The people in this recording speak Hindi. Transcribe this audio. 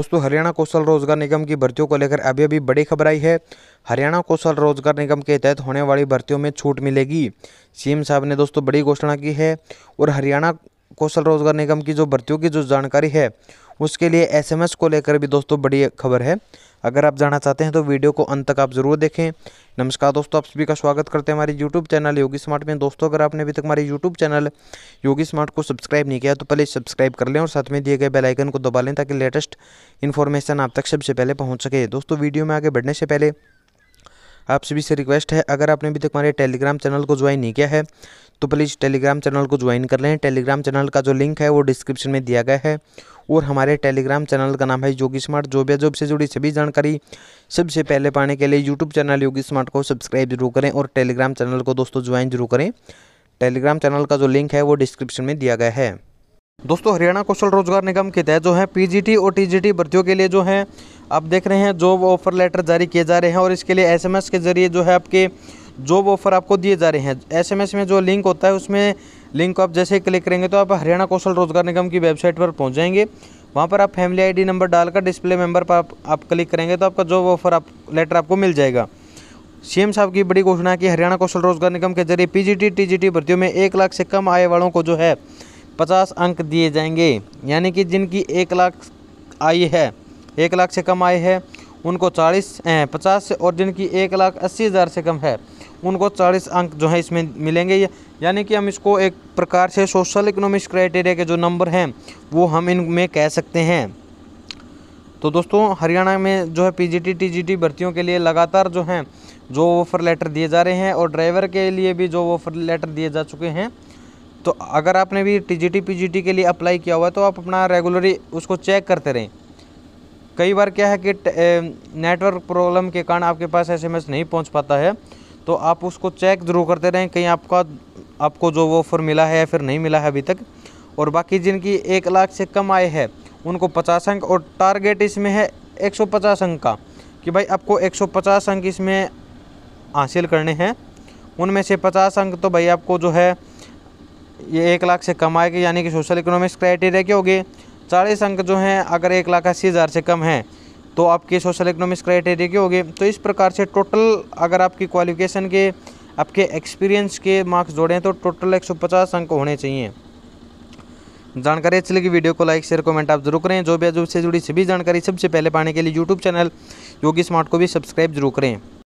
दोस्तों हरियाणा कौशल रोजगार निगम की भर्तियों को लेकर अभी अभी बड़ी खबर आई है हरियाणा कौशल रोजगार निगम के तहत होने वाली भर्तियों में छूट मिलेगी सीएम साहब ने दोस्तों बड़ी घोषणा की है और हरियाणा कौशल रोजगार निगम की जो भर्तियों की जो जानकारी है उसके लिए एसएमएस को लेकर भी दोस्तों बड़ी खबर है अगर आप जाना चाहते हैं तो वीडियो को अंत तक आप जरूर देखें नमस्कार दोस्तों आप सभी का स्वागत करते हैं हमारे यूट्यूब चैनल योगी स्मार्ट में दोस्तों अगर आपने अभी तक हमारे यूट्यूब चैनल योगी स्मार्ट को सब्सक्राइब नहीं किया तो पहले सब्सक्राइब कर लें और साथ में दिए गए बेलाइकन को दबा लें ताकि लेटेस्ट इन्फॉर्मेशन आप तक सबसे पहले पहुँच सके दोस्तों वीडियो में आगे बढ़ने से पहले आप सभी से रिक्वेस्ट है अगर आपने अभी तक हमारे टेलीग्राम चैनल को ज्वाइन नहीं किया है तो प्लीज़ टेलीग्राम चैनल को ज्वाइन कर लें टेलीग्राम चैनल का जो लिंक है वो डिस्क्रिप्शन में दिया गया है और हमारे टेलीग्राम चैनल का नाम है योगी स्मार्ट जॉब या जॉब से जुड़ी सभी जानकारी सबसे पहले पाने के लिए यूट्यूब चैनल योगी स्मार्ट को सब्सक्राइब जरूर करें और टेलीग्राम चैनल को दोस्तों ज्वाइन जरूर करें टेलीग्राम चैनल का जो लिंक है वो डिस्क्रिप्शन में दिया गया है दोस्तों हरियाणा कौशल रोजगार निगम के तहत जो है पीजीटी और टीजीटी भर्तियों के लिए जो है आप देख रहे हैं जॉब ऑफर लेटर जारी किए जा रहे हैं और इसके लिए एसएमएस के जरिए जो है आपके जॉब ऑफर आपको दिए जा रहे हैं एसएमएस में जो लिंक होता है उसमें लिंक को आप जैसे क्लिक करेंगे तो आप हरियाणा कौशल रोजगार निगम की वेबसाइट पर पहुँच जाएंगे वहाँ पर आप फैमिली आईडी नंबर डालकर डिस्प्ले मेंबर पर आप, आप क्लिक करेंगे तो आपका जॉब ऑफर आप लेटर आपको मिल जाएगा सीएम साहब की बड़ी घोषणा की हरियाणा कौशल रोजगार निगम के जरिए पीजीटी टीजीटी भर्तियों में एक लाख से कम आय वालों को जो है पचास अंक दिए जाएंगे यानी कि जिनकी एक लाख आई है एक लाख से कम आय है उनको चालीस पचास और जिनकी एक लाख अस्सी हज़ार से कम है उनको 40 अंक जो है इसमें मिलेंगे यानी कि हम इसको एक प्रकार से सोशल इकोनॉमिक्स क्राइटेरिया के जो नंबर हैं वो हम इनमें कह सकते हैं तो दोस्तों हरियाणा में जो है पीजीटी टीजीटी भर्तियों के लिए लगातार जो हैं जो ऑफर लेटर दिए जा रहे हैं और ड्राइवर के लिए भी जो ऑफर लेटर दिए जा चुके हैं तो अगर आपने भी टीजीटी पीजीटी के लिए अप्लाई किया हुआ है तो आप अपना रेगुलरली उसको चेक करते रहें कई बार क्या है कि नेटवर्क प्रॉब्लम के कारण आपके पास एस नहीं पहुँच पाता है तो आप उसको चेक ज़रूर करते रहें कहीं आपका आपको जो वो ऑफ़र मिला है या फिर नहीं मिला है अभी तक और बाकी जिनकी एक लाख से कम आए है उनको पचास अंक और टारगेट इसमें है एक सौ पचास अंक का कि भाई आपको एक सौ पचास अंक इसमें हासिल करने हैं उनमें से पचास अंक तो भाई आपको जो है ये एक लाख से कम आएगी यानी कि सोशल इकोनॉमिक्स क्राइटेरिया के होगी चालीस अंक जो हैं अगर एक लाख अस्सी हज़ार से कम हैं तो आपके सोशल इकोनॉमिक्स क्राइटेरिया के हो गए तो इस प्रकार से टोटल अगर आपकी क्वालिफिकेशन के आपके एक्सपीरियंस के मार्क्स जोड़ें तो टोटल 150 अंक होने चाहिए जानकारी अच्छी लगी वीडियो को लाइक शेयर कमेंट आप जरूर करें जो भी अजूब से जुड़ी सभी जानकारी सबसे पहले पाने के लिए यूट्यूब चैनल योगी स्मार्ट को भी सब्सक्राइब जरूर करें